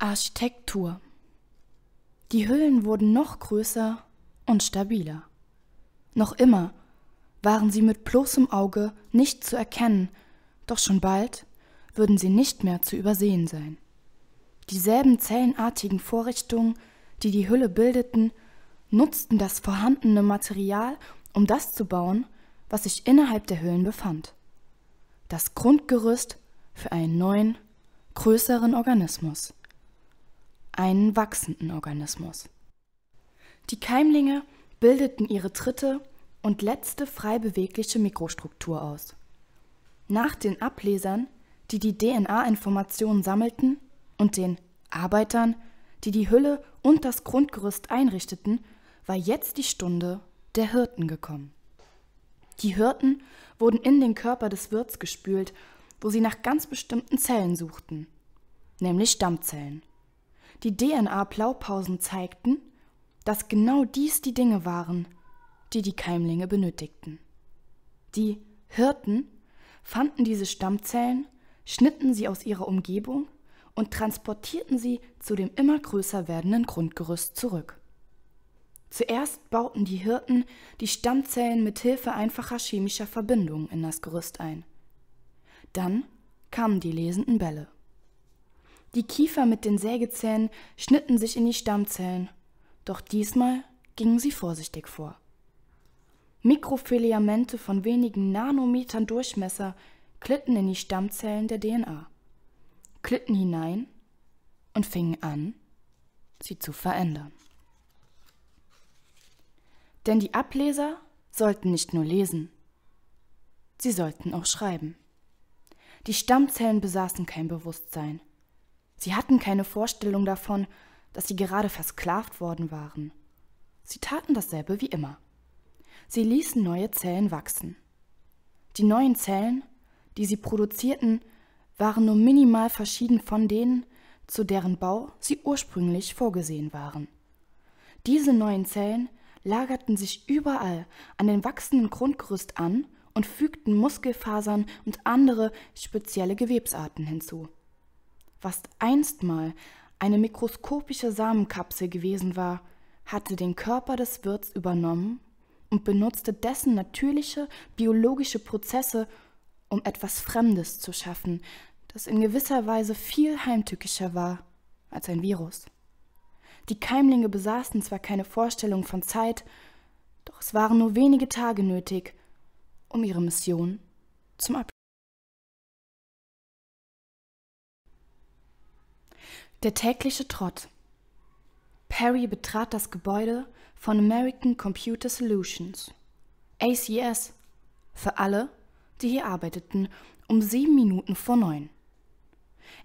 Architektur. Die Hüllen wurden noch größer und stabiler. Noch immer waren sie mit bloßem Auge nicht zu erkennen, doch schon bald würden sie nicht mehr zu übersehen sein. Dieselben zellenartigen Vorrichtungen, die die Hülle bildeten, nutzten das vorhandene Material, um das zu bauen, was sich innerhalb der Hüllen befand. Das Grundgerüst für einen neuen, größeren Organismus einen wachsenden Organismus. Die Keimlinge bildeten ihre dritte und letzte frei bewegliche Mikrostruktur aus. Nach den Ablesern, die die DNA-Informationen sammelten, und den Arbeitern, die die Hülle und das Grundgerüst einrichteten, war jetzt die Stunde der Hirten gekommen. Die Hirten wurden in den Körper des Wirts gespült, wo sie nach ganz bestimmten Zellen suchten, nämlich Stammzellen die DNA-Blaupausen zeigten, dass genau dies die Dinge waren, die die Keimlinge benötigten. Die Hirten fanden diese Stammzellen, schnitten sie aus ihrer Umgebung und transportierten sie zu dem immer größer werdenden Grundgerüst zurück. Zuerst bauten die Hirten die Stammzellen mit Hilfe einfacher chemischer Verbindungen in das Gerüst ein. Dann kamen die lesenden Bälle. Die Kiefer mit den Sägezähnen schnitten sich in die Stammzellen, doch diesmal gingen sie vorsichtig vor. Mikrofiliamente von wenigen Nanometern Durchmesser glitten in die Stammzellen der DNA, glitten hinein und fingen an, sie zu verändern. Denn die Ableser sollten nicht nur lesen, sie sollten auch schreiben. Die Stammzellen besaßen kein Bewusstsein – Sie hatten keine Vorstellung davon, dass sie gerade versklavt worden waren. Sie taten dasselbe wie immer. Sie ließen neue Zellen wachsen. Die neuen Zellen, die sie produzierten, waren nur minimal verschieden von denen, zu deren Bau sie ursprünglich vorgesehen waren. Diese neuen Zellen lagerten sich überall an den wachsenden Grundgerüst an und fügten Muskelfasern und andere spezielle Gewebsarten hinzu was einstmal eine mikroskopische Samenkapsel gewesen war, hatte den Körper des Wirts übernommen und benutzte dessen natürliche biologische Prozesse, um etwas Fremdes zu schaffen, das in gewisser Weise viel heimtückischer war als ein Virus. Die Keimlinge besaßen zwar keine Vorstellung von Zeit, doch es waren nur wenige Tage nötig, um ihre Mission zum Abschluss Der tägliche Trott. Perry betrat das Gebäude von American Computer Solutions, ACS, für alle, die hier arbeiteten, um sieben Minuten vor neun.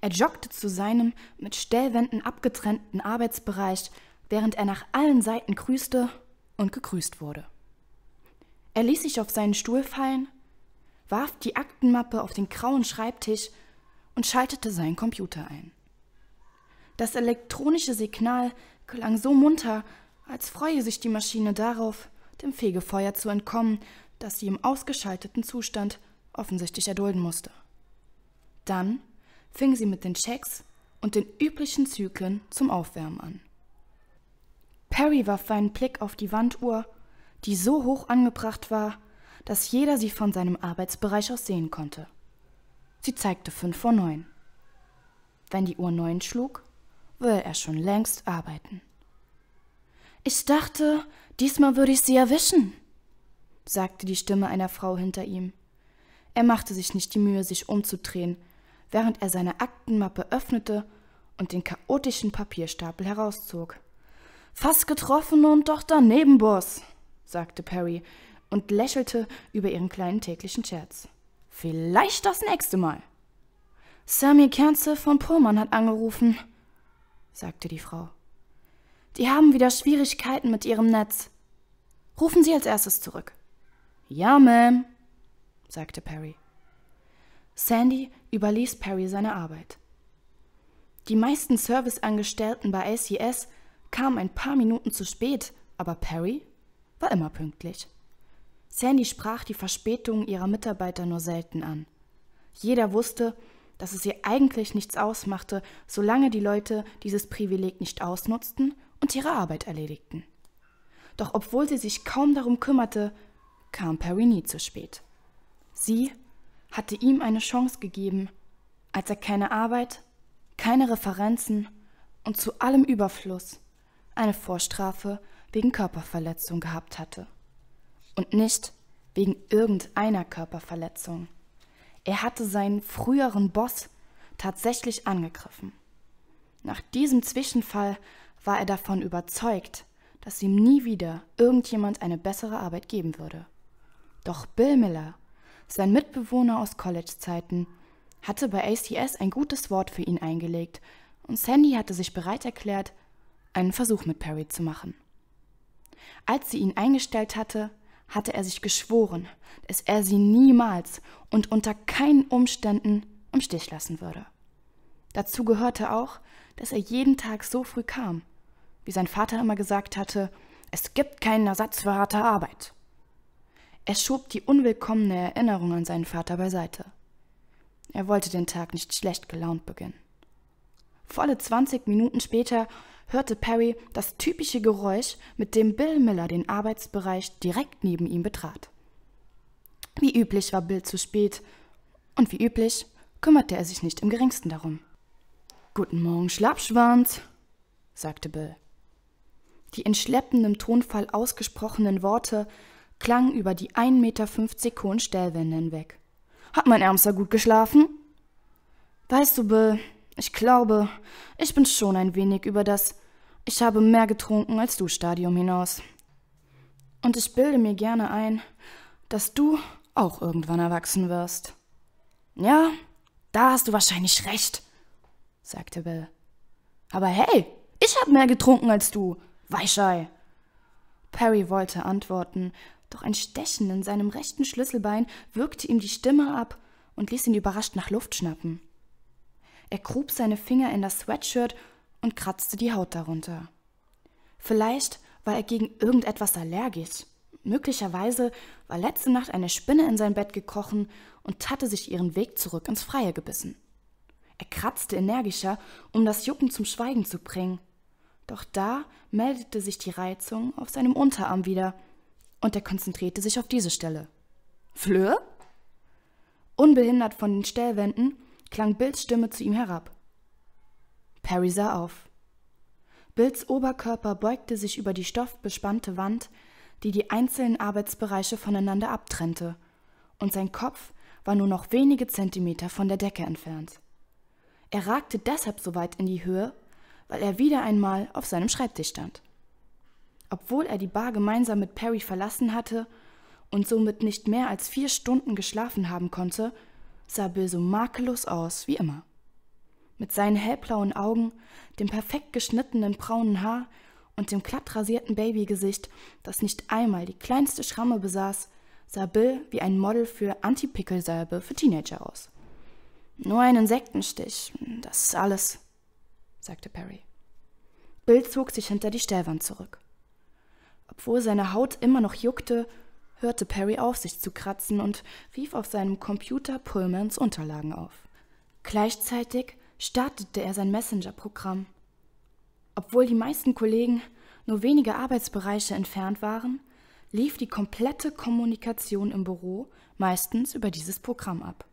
Er joggte zu seinem mit Stellwänden abgetrennten Arbeitsbereich, während er nach allen Seiten grüßte und gegrüßt wurde. Er ließ sich auf seinen Stuhl fallen, warf die Aktenmappe auf den grauen Schreibtisch und schaltete seinen Computer ein. Das elektronische Signal klang so munter, als freue sich die Maschine darauf, dem Fegefeuer zu entkommen, das sie im ausgeschalteten Zustand offensichtlich erdulden musste. Dann fing sie mit den Checks und den üblichen Zyklen zum Aufwärmen an. Perry warf einen Blick auf die Wanduhr, die so hoch angebracht war, dass jeder sie von seinem Arbeitsbereich aus sehen konnte. Sie zeigte fünf vor neun. Wenn die Uhr neun schlug, will er schon längst arbeiten. Ich dachte, diesmal würde ich sie erwischen, sagte die Stimme einer Frau hinter ihm. Er machte sich nicht die Mühe, sich umzudrehen, während er seine Aktenmappe öffnete und den chaotischen Papierstapel herauszog. Fast getroffen und doch daneben, Boss, sagte Perry und lächelte über ihren kleinen täglichen Scherz. Vielleicht das nächste Mal. Sammy Kernze von Pullman hat angerufen, sagte die Frau. Die haben wieder Schwierigkeiten mit ihrem Netz. Rufen Sie als erstes zurück. Ja, Ma'am, sagte Perry. Sandy überließ Perry seine Arbeit. Die meisten Serviceangestellten bei ACS kamen ein paar Minuten zu spät, aber Perry war immer pünktlich. Sandy sprach die Verspätungen ihrer Mitarbeiter nur selten an. Jeder wusste, dass es ihr eigentlich nichts ausmachte, solange die Leute dieses Privileg nicht ausnutzten und ihre Arbeit erledigten. Doch obwohl sie sich kaum darum kümmerte, kam Perry nie zu spät. Sie hatte ihm eine Chance gegeben, als er keine Arbeit, keine Referenzen und zu allem Überfluss eine Vorstrafe wegen Körperverletzung gehabt hatte. Und nicht wegen irgendeiner Körperverletzung. Er hatte seinen früheren Boss tatsächlich angegriffen. Nach diesem Zwischenfall war er davon überzeugt, dass ihm nie wieder irgendjemand eine bessere Arbeit geben würde. Doch Bill Miller, sein Mitbewohner aus College-Zeiten, hatte bei ACS ein gutes Wort für ihn eingelegt und Sandy hatte sich bereit erklärt, einen Versuch mit Perry zu machen. Als sie ihn eingestellt hatte, hatte er sich geschworen, dass er sie niemals und unter keinen Umständen im Stich lassen würde. Dazu gehörte auch, dass er jeden Tag so früh kam, wie sein Vater immer gesagt hatte, es gibt keinen Ersatz für harte Arbeit. Er schob die unwillkommene Erinnerung an seinen Vater beiseite. Er wollte den Tag nicht schlecht gelaunt beginnen. Volle 20 Minuten später hörte Perry das typische Geräusch, mit dem Bill Miller den Arbeitsbereich direkt neben ihm betrat. Wie üblich war Bill zu spät und wie üblich kümmerte er sich nicht im geringsten darum. Guten Morgen, Schlappschwanz, sagte Bill. Die in schleppendem Tonfall ausgesprochenen Worte klangen über die 1,50 Meter hohen Stellwände hinweg. Hat mein Ärmster gut geschlafen? Weißt du, Bill, ich glaube, ich bin schon ein wenig über das Ich habe mehr getrunken als du Stadium hinaus. Und ich bilde mir gerne ein, dass du auch irgendwann erwachsen wirst. Ja, da hast du wahrscheinlich recht, sagte Bill. Aber hey, ich habe mehr getrunken als du, Weichei. Perry wollte antworten, doch ein Stechen in seinem rechten Schlüsselbein würgte ihm die Stimme ab und ließ ihn überrascht nach Luft schnappen. Er grub seine Finger in das Sweatshirt und kratzte die Haut darunter. Vielleicht war er gegen irgendetwas allergisch. Möglicherweise war letzte Nacht eine Spinne in sein Bett gekrochen und hatte sich ihren Weg zurück ins Freie gebissen. Er kratzte energischer, um das Jucken zum Schweigen zu bringen. Doch da meldete sich die Reizung auf seinem Unterarm wieder und er konzentrierte sich auf diese Stelle. Fleur? Unbehindert von den Stellwänden klang Bills Stimme zu ihm herab. Perry sah auf. Bills Oberkörper beugte sich über die stoffbespannte Wand, die die einzelnen Arbeitsbereiche voneinander abtrennte, und sein Kopf war nur noch wenige Zentimeter von der Decke entfernt. Er ragte deshalb so weit in die Höhe, weil er wieder einmal auf seinem Schreibtisch stand. Obwohl er die Bar gemeinsam mit Perry verlassen hatte und somit nicht mehr als vier Stunden geschlafen haben konnte, sah Bill so makellos aus wie immer. Mit seinen hellblauen Augen, dem perfekt geschnittenen braunen Haar und dem glatt rasierten Babygesicht, das nicht einmal die kleinste Schramme besaß, sah Bill wie ein Model für Antipickelsalbe für Teenager aus. Nur ein Insektenstich, das ist alles, sagte Perry. Bill zog sich hinter die Stellwand zurück. Obwohl seine Haut immer noch juckte, hörte Perry auf, sich zu kratzen und rief auf seinem Computer Pullmans Unterlagen auf. Gleichzeitig startete er sein Messenger-Programm. Obwohl die meisten Kollegen nur wenige Arbeitsbereiche entfernt waren, lief die komplette Kommunikation im Büro meistens über dieses Programm ab.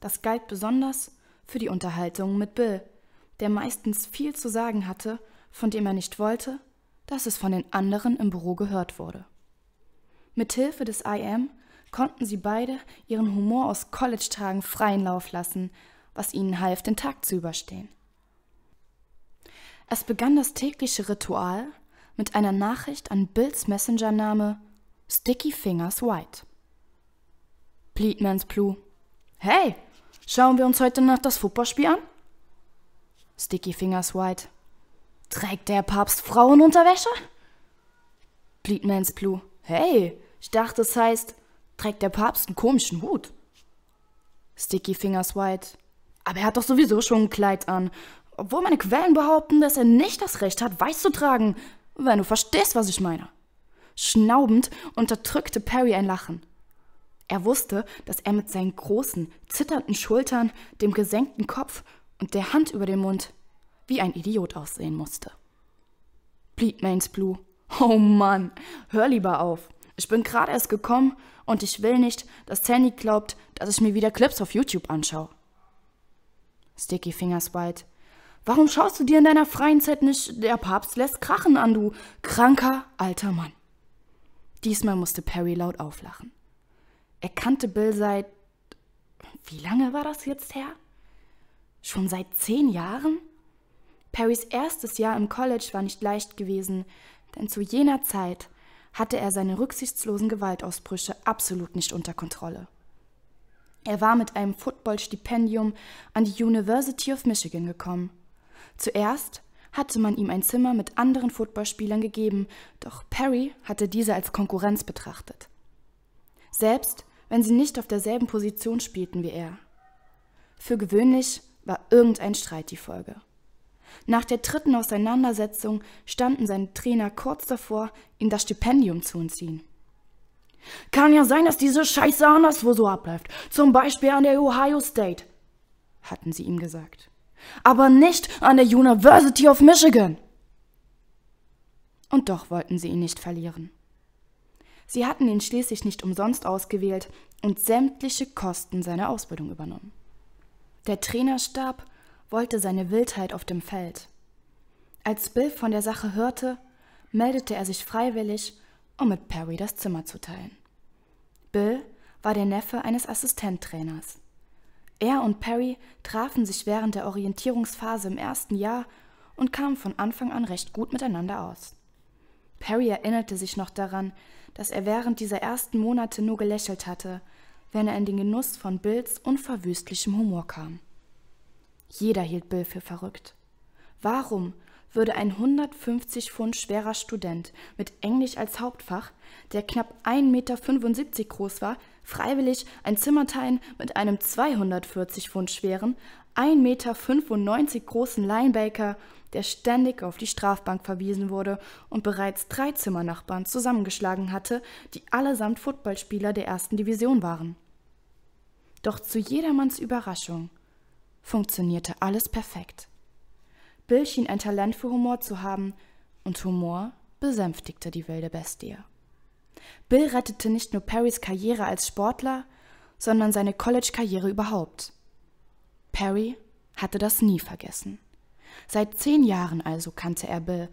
Das galt besonders für die Unterhaltungen mit Bill, der meistens viel zu sagen hatte, von dem er nicht wollte, dass es von den anderen im Büro gehört wurde. Mithilfe des IM konnten sie beide ihren Humor aus College-Tagen freien Lauf lassen, was ihnen half, den Tag zu überstehen. Es begann das tägliche Ritual mit einer Nachricht an Bills Messenger-Name Sticky Fingers White. Pleatmans Blue. Hey, schauen wir uns heute Nacht das Fußballspiel an? Sticky Fingers White. Trägt der Papst Frauenunterwäsche? Bleedmans Blue. Hey, ich dachte, es heißt, trägt der Papst einen komischen Hut. Sticky Fingers White. Aber er hat doch sowieso schon ein Kleid an. Obwohl meine Quellen behaupten, dass er nicht das Recht hat, weiß zu tragen, wenn du verstehst, was ich meine. Schnaubend unterdrückte Perry ein Lachen. Er wusste, dass er mit seinen großen, zitternden Schultern, dem gesenkten Kopf und der Hand über dem Mund wie ein Idiot aussehen musste. Bleed Mains Blue Oh Mann, hör lieber auf. Ich bin gerade erst gekommen und ich will nicht, dass Sandy glaubt, dass ich mir wieder Clips auf YouTube anschaue. Sticky Fingers White. Warum schaust du dir in deiner freien Zeit nicht Der Papst lässt krachen an, du kranker alter Mann? Diesmal musste Perry laut auflachen. Er kannte Bill seit. Wie lange war das jetzt her? Schon seit zehn Jahren? Perrys erstes Jahr im College war nicht leicht gewesen, denn zu jener Zeit hatte er seine rücksichtslosen Gewaltausbrüche absolut nicht unter Kontrolle. Er war mit einem Football-Stipendium an die University of Michigan gekommen. Zuerst hatte man ihm ein Zimmer mit anderen Footballspielern gegeben, doch Perry hatte diese als Konkurrenz betrachtet. Selbst wenn sie nicht auf derselben Position spielten wie er. Für gewöhnlich war irgendein Streit die Folge. Nach der dritten Auseinandersetzung standen seine Trainer kurz davor, ihm das Stipendium zu entziehen. Kann ja sein, dass diese Scheiße anderswo so abläuft. Zum Beispiel an der Ohio State, hatten sie ihm gesagt. Aber nicht an der University of Michigan. Und doch wollten sie ihn nicht verlieren. Sie hatten ihn schließlich nicht umsonst ausgewählt und sämtliche Kosten seiner Ausbildung übernommen. Der Trainerstab wollte seine Wildheit auf dem Feld. Als Bill von der Sache hörte, meldete er sich freiwillig, um mit Perry das Zimmer zu teilen. Bill war der Neffe eines Assistenttrainers. Er und Perry trafen sich während der Orientierungsphase im ersten Jahr und kamen von Anfang an recht gut miteinander aus. Perry erinnerte sich noch daran, dass er während dieser ersten Monate nur gelächelt hatte, wenn er in den Genuss von Bills unverwüstlichem Humor kam. Jeder hielt Bill für verrückt. Warum würde ein 150 Pfund schwerer Student mit Englisch als Hauptfach, der knapp 1,75 Meter groß war, freiwillig ein Zimmer teilen mit einem 240 Pfund schweren, 1,95 Meter großen Linebacker, der ständig auf die Strafbank verwiesen wurde und bereits drei Zimmernachbarn zusammengeschlagen hatte, die allesamt Footballspieler der ersten Division waren. Doch zu jedermanns Überraschung – funktionierte alles perfekt. Bill schien ein Talent für Humor zu haben und Humor besänftigte die wilde Bestie. Bill rettete nicht nur Perrys Karriere als Sportler, sondern seine College-Karriere überhaupt. Perry hatte das nie vergessen. Seit zehn Jahren also kannte er Bill,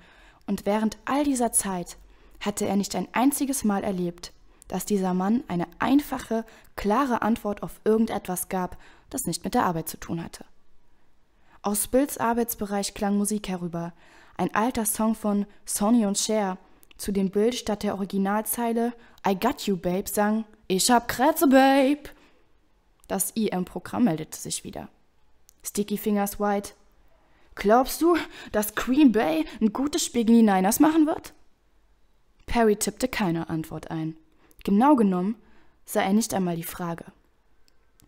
und während all dieser Zeit hatte er nicht ein einziges Mal erlebt, dass dieser Mann eine einfache, klare Antwort auf irgendetwas gab, das nicht mit der Arbeit zu tun hatte. Aus Bills Arbeitsbereich klang Musik herüber, ein alter Song von Sonny und Cher, zu dem Bill statt der Originalzeile I got you, babe sang Ich hab Krätze, babe. Das I im Programm meldete sich wieder. Sticky Fingers White. Glaubst du, dass Queen Bay ein gutes Spiel gegen die Niners machen wird? Perry tippte keine Antwort ein. Genau genommen sah er nicht einmal die Frage.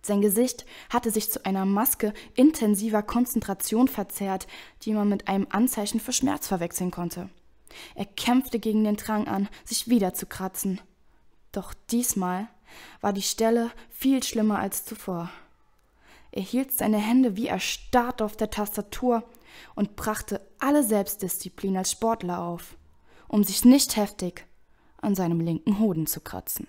Sein Gesicht hatte sich zu einer Maske intensiver Konzentration verzerrt, die man mit einem Anzeichen für Schmerz verwechseln konnte. Er kämpfte gegen den Drang an, sich wieder zu kratzen. Doch diesmal war die Stelle viel schlimmer als zuvor. Er hielt seine Hände wie erstarrt auf der Tastatur und brachte alle Selbstdisziplin als Sportler auf, um sich nicht heftig an seinem linken Hoden zu kratzen.